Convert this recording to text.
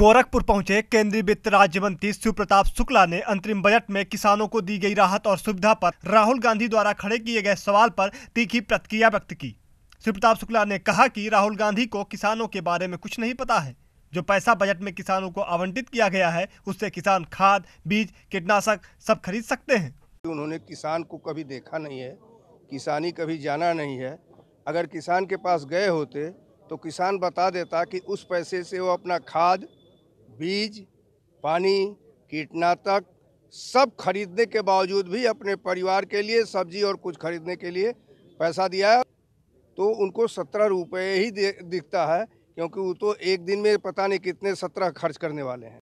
गोरखपुर पहुंचे केंद्रीय वित्त राज्य मंत्री सुप्रताप शुक्ला ने अंतरिम बजट में किसानों को दी गई राहत और सुविधा पर राहुल गांधी द्वारा खड़े किए गए सवाल पर तीखी प्रतिक्रिया व्यक्त की शिव प्रताप शुक्ला ने कहा कि राहुल गांधी को किसानों के बारे में कुछ नहीं पता है जो पैसा बजट में किसानों को आवंटित किया गया है उससे किसान खाद बीज कीटनाशक सब खरीद सकते हैं उन्होंने किसान को कभी देखा नहीं है किसानी कभी जाना नहीं है अगर किसान के पास गए होते तो किसान बता देता कि उस पैसे से वो अपना खाद बीज पानी कीटनाशक सब खरीदने के बावजूद भी अपने परिवार के लिए सब्जी और कुछ खरीदने के लिए पैसा दिया है तो उनको सत्रह रुपये ही दिखता है क्योंकि वो तो एक दिन में पता नहीं कितने सत्रह खर्च करने वाले हैं